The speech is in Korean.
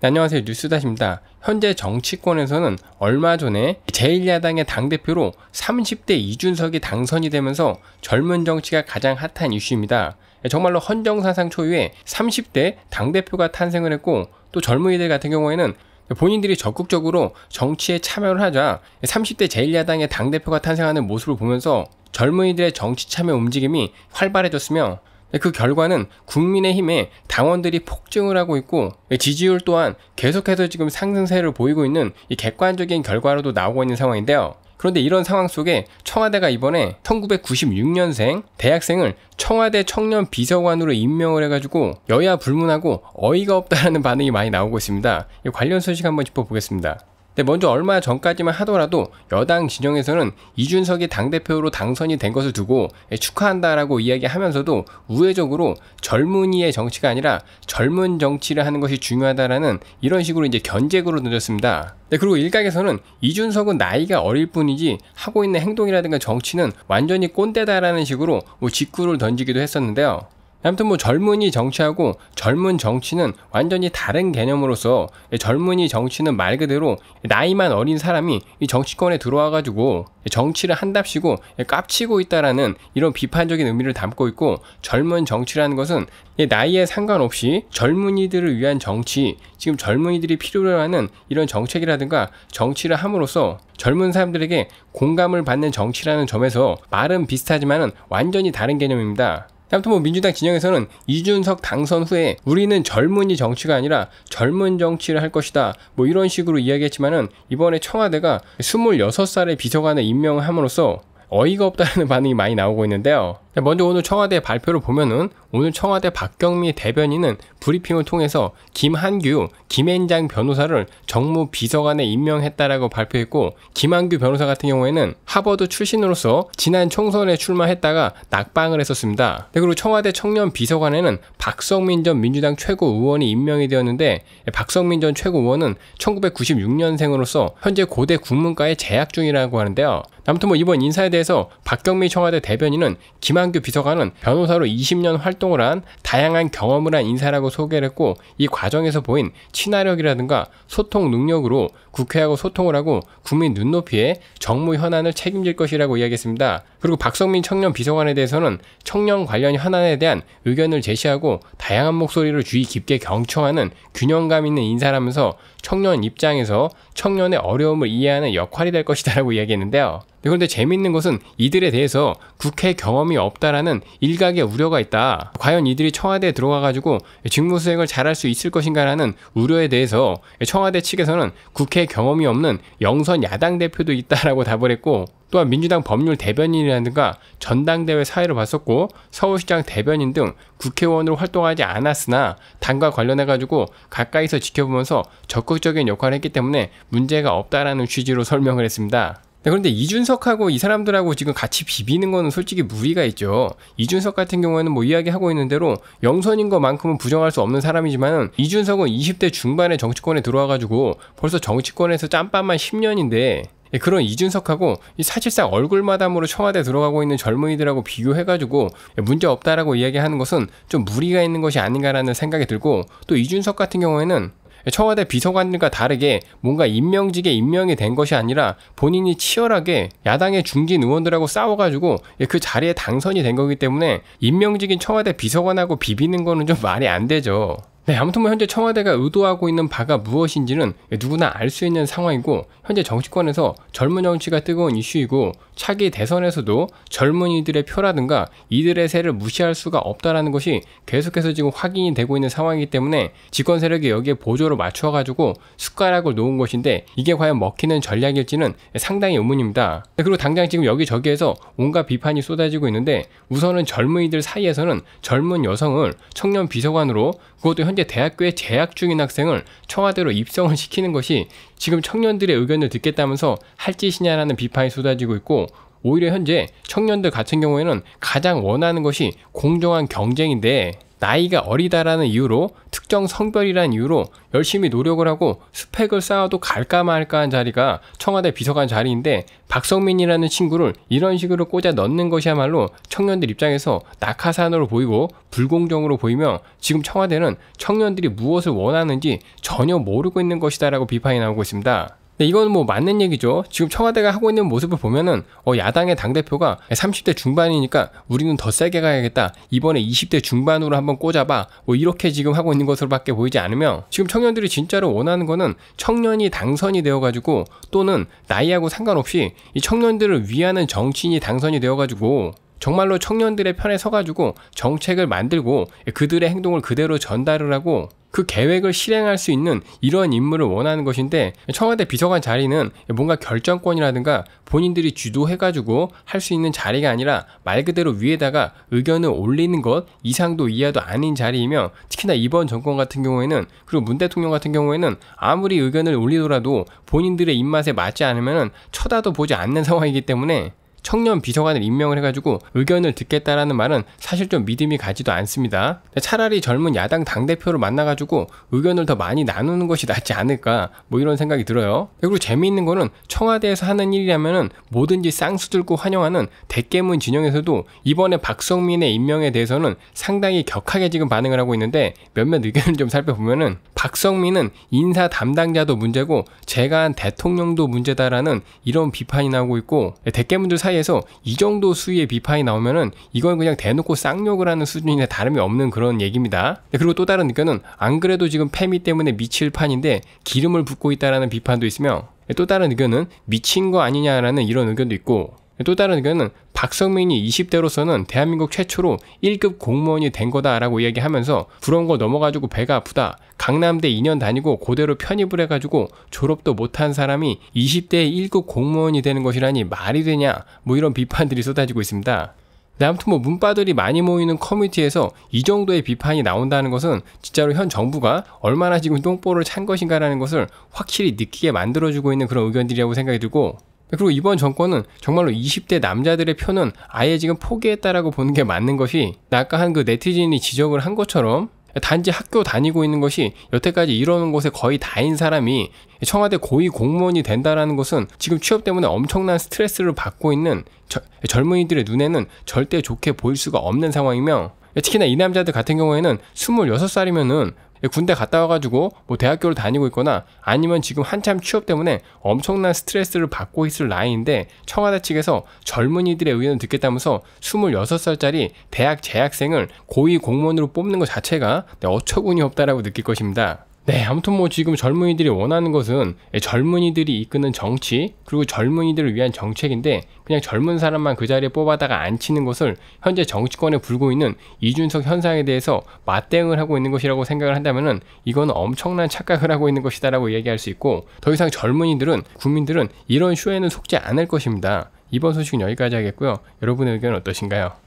네, 안녕하세요 뉴스다십니다. 현재 정치권에서는 얼마 전에 제1야당의 당대표로 30대 이준석이 당선이 되면서 젊은 정치가 가장 핫한 이슈입니다. 예, 정말로 헌정사상 초유의 30대 당대표가 탄생을 했고 또 젊은이들 같은 경우에는 본인들이 적극적으로 정치에 참여를 하자 30대 제1야당의 당대표가 탄생하는 모습을 보면서 젊은이들의 정치 참여 움직임이 활발해졌으며 그 결과는 국민의힘에 당원들이 폭증을 하고 있고 지지율 또한 계속해서 지금 상승세를 보이고 있는 이 객관적인 결과로도 나오고 있는 상황인데요. 그런데 이런 상황 속에 청와대가 이번에 1996년생 대학생을 청와대 청년 비서관으로 임명을 해가지고 여야 불문하고 어이가 없다라는 반응이 많이 나오고 있습니다. 관련 소식 한번 짚어보겠습니다. 근데 네, 먼저 얼마 전까지만 하더라도 여당 진영에서는 이준석이 당대표로 당선이 된 것을 두고 예, 축하한다라고 이야기하면서도 우회적으로 젊은이의 정치가 아니라 젊은 정치를 하는 것이 중요하다라는 이런 식으로 이제 견제구로 던졌습니다. 네, 그리고 일각에서는 이준석은 나이가 어릴 뿐이지 하고 있는 행동이라든가 정치는 완전히 꼰대다라는 식으로 뭐 직구를 던지기도 했었는데요. 아무튼 뭐 젊은이 정치하고 젊은 정치는 완전히 다른 개념으로서 젊은이 정치는 말 그대로 나이만 어린 사람이 이 정치권에 들어와가지고 정치를 한답시고 깝치고 있다라는 이런 비판적인 의미를 담고 있고 젊은 정치라는 것은 나이에 상관없이 젊은이들을 위한 정치, 지금 젊은이들이 필요로 하는 이런 정책이라든가 정치를 함으로써 젊은 사람들에게 공감을 받는 정치라는 점에서 말은 비슷하지만 완전히 다른 개념입니다. 아무튼 뭐 민주당 진영에서는 이준석 당선 후에 우리는 젊은이 정치가 아니라 젊은 정치를 할 것이다. 뭐 이런 식으로 이야기했지만은 이번에 청와대가 26살의 비서관을 임명함으로써 어이가 없다는 반응이 많이 나오고 있는데요. 네, 먼저 오늘 청와대 발표를 보면은 오늘 청와대 박경미 대변인은 브리핑을 통해서 김한규, 김앤장 변호사를 정무 비서관에 임명했다라고 발표했고 김한규 변호사 같은 경우에는 하버드 출신으로서 지난 총선에 출마했다가 낙방을 했었습니다. 네, 그리고 청와대 청년 비서관에는 박성민 전 민주당 최고 의원이 임명이 되었는데 네, 박성민 전 최고 의원은 1996년생으로서 현재 고대 국문과에 재학 중이라고 하는데요. 아무튼 뭐 이번 인사에 대해서 박경미 청와대 대변인은 김한 김상규 비서관은 변호사로 20년 활동을 한 다양한 경험을 한 인사라고 소개를 했고 이 과정에서 보인 친화력이라든가 소통 능력으로 국회하고 소통을 하고 국민 눈높이에 정무 현안을 책임질 것이라고 이야기했습니다. 그리고 박성민 청년 비서관에 대해서는 청년 관련 현안에 대한 의견을 제시하고 다양한 목소리를 주의 깊게 경청하는 균형감 있는 인사라면서 청년 입장에서 청년의 어려움을 이해하는 역할이 될 것이다라고 이야기했는데요. 그런데 재밌는 것은 이들에 대해서 국회 경험이 없다라는 일각의 우려가 있다. 과연 이들이 청와대에 들어가가지고 직무 수행을 잘할 수 있을 것인가라는 우려에 대해서 청와대 측에서는 국회 경험이 없는 영선 야당 대표도 있다라고 답을 했고 또한 민주당 법률 대변인이라든가 전당대회 사회를 봤었고 서울시장 대변인 등 국회의원으로 활동하지 않았으나 당과 관련해 가지고 가까이서 지켜보면서 적극적인 역할을 했기 때문에 문제가 없다라는 취지로 설명을 했습니다. 네, 그런데 이준석하고 이 사람들하고 지금 같이 비비는 거는 솔직히 무리가 있죠. 이준석 같은 경우에는 뭐 이야기하고 있는 대로 영선인 것만큼은 부정할 수 없는 사람이지만 이준석은 20대 중반에 정치권에 들어와가지고 벌써 정치권에서 짬밥만 10년인데 예, 그런 이준석하고 사실상 얼굴마담으로 청와대 들어가고 있는 젊은이들하고 비교해가지고 예, 문제 없다라고 이야기하는 것은 좀 무리가 있는 것이 아닌가라는 생각이 들고 또 이준석 같은 경우에는 청와대 비서관들과 다르게 뭔가 임명직에 임명이 된 것이 아니라 본인이 치열하게 야당의 중진 의원들하고 싸워가지고 예, 그 자리에 당선이 된 거기 때문에 임명직인 청와대 비서관하고 비비는 거는 좀 말이 안 되죠. 네, 아무튼 뭐 현재 청와대가 의도하고 있는 바가 무엇인지는 누구나 알 수 있는 상황이고 현재 정치권에서 젊은 정치가 뜨거운 이슈이고 차기 대선에서도 젊은이들의 표라든가 이들의 세를 무시할 수가 없다라는 것이 계속해서 지금 확인이 되고 있는 상황이기 때문에 집권 세력이 여기에 보조를 맞춰 가지고 숟가락을 놓은 것인데 이게 과연 먹히는 전략일지는 상당히 의문입니다. 네, 그리고 당장 지금 여기저기에서 온갖 비판이 쏟아지고 있는데 우선은 젊은이들 사이에서는 젊은 여성을 청년 비서관으로 적어도 현재 대학교에 재학 중인 학생을 청와대로 입성을 시키는 것이 지금 청년들의 의견을 듣겠다면서 할 짓이냐라는 비판이 쏟아지고 있고 오히려 현재 청년들 같은 경우에는 가장 원하는 것이 공정한 경쟁인데 나이가 어리다라는 이유로 특정 성별이란 이유로 열심히 노력을 하고 스펙을 쌓아도 갈까 말까 한 자리가 청와대 비서관 자리인데 박성민이라는 친구를 이런 식으로 꽂아 넣는 것이야말로 청년들 입장에서 낙하산으로 보이고 불공정으로 보이며 지금 청와대는 청년들이 무엇을 원하는지 전혀 모르고 있는 것이다라고 비판이 나오고 있습니다. 근 네, 이건 뭐 맞는 얘기죠. 지금 청와대가 하고 있는 모습을 보면은 어 야당의 당 대표가 30대 중반이니까 우리는 더 세게 가야겠다. 이번에 20대 중반으로 한번 꽂아봐. 뭐 이렇게 지금 하고 있는 것으로밖에 보이지 않으며 지금 청년들이 진짜로 원하는 거는 청년이 당선이 되어가지고 또는 나이하고 상관없이 이 청년들을 위하는 정치인이 당선이 되어가지고 정말로 청년들의 편에 서가지고 정책을 만들고 그들의 행동을 그대로 전달을 하고 그 계획을 실행할 수 있는 이러한 인물을 원하는 것인데 청와대 비서관 자리는 뭔가 결정권이라든가 본인들이 주도해가지고 할 수 있는 자리가 아니라 말 그대로 위에다가 의견을 올리는 것 이상도 이하도 아닌 자리이며 특히나 이번 정권 같은 경우에는 그리고 문 대통령 같은 경우에는 아무리 의견을 올리더라도 본인들의 입맛에 맞지 않으면 쳐다도 보지 않는 상황이기 때문에 청년 비서관을 임명을 해가지고 의견을 듣겠다라는 말은 사실 좀 믿음이 가지도 않습니다. 차라리 젊은 야당 당대표를 만나가지고 의견을 더 많이 나누는 것이 낫지 않을까 뭐 이런 생각이 들어요. 그리고 재미있는 거는 청와대에서 하는 일이라면은 뭐든지 쌍수 들고 환영하는 대깨문 진영에서도 이번에 박성민의 임명에 대해서는 상당히 격하게 지금 반응을 하고 있는데 몇몇 의견을 좀 살펴보면은 박성민은 인사 담당자도 문제고 제가 한 대통령도 문제다라는 이런 비판이 나오고 있고 대깨문들 사이 사이에서 이 정도 수위의 비판이 나오면은 이건 그냥 대놓고 쌍욕을 하는 수준이나 다름이 없는 그런 얘기입니다. 네, 그리고 또 다른 의견은 안 그래도 지금 페미 때문에 미칠 판인데 기름을 붓고 있다라는 비판도 있으며 네, 또 다른 의견은 미친 거 아니냐라는 이런 의견도 있고 또 다른 의견은 박성민이 20대로서는 대한민국 최초로 1급 공무원이 된 거다라고 이야기하면서 부러운 거 넘어가지고 배가 아프다. 강남대 2년 다니고 고대로 편입을 해가지고 졸업도 못한 사람이 20대에 1급 공무원이 되는 것이라니 말이 되냐 뭐 이런 비판들이 쏟아지고 있습니다. 네, 아무튼 뭐 문바들이 많이 모이는 커뮤니티에서 이 정도의 비판이 나온다는 것은 진짜로 현 정부가 얼마나 지금 똥보를 찬 것인가라는 것을 확실히 느끼게 만들어주고 있는 그런 의견들이라고 생각이 들고 그리고 이번 정권은 정말로 20대 남자들의 표는 아예 지금 포기했다라고 보는 게 맞는 것이 아까 한 그 네티즌이 지적을 한 것처럼 단지 학교 다니고 있는 것이 여태까지 이러는 곳에 거의 다인 사람이 청와대 고위 공무원이 된다라는 것은 지금 취업 때문에 엄청난 스트레스를 받고 있는 저, 젊은이들의 눈에는 절대 좋게 보일 수가 없는 상황이며 특히나 이 남자들 같은 경우에는 26살이면은 예, 군대 갔다 와가지고 뭐 대학교를 다니고 있거나 아니면 지금 한참 취업 때문에 엄청난 스트레스를 받고 있을 나이인데 청와대 측에서 젊은이들의 의견을 듣겠다면서 26살짜리 대학 재학생을 고위 공무원으로 뽑는 것 자체가 네, 어처구니 없다라고 느낄 것입니다. 네, 아무튼 뭐 지금 젊은이들이 원하는 것은 예, 젊은이들이 이끄는 정치, 그리고 젊은이들을 위한 정책인데 그냥 젊은 사람만 그 자리에 뽑아다가 앉히는 것을 현재 정치권에 불고 있는 이준석 현상에 대해서 맞대응을 하고 있는 것이라고 생각을 한다면은 이건 엄청난 착각을 하고 있는 것이다라고 얘기할수 있고 더 이상 젊은이들은 국민들은 이런 쇼에는 속지 않을 것입니다. 이번 소식은 여기까지 하겠고요. 여러분의 의견 은 어떠신가요?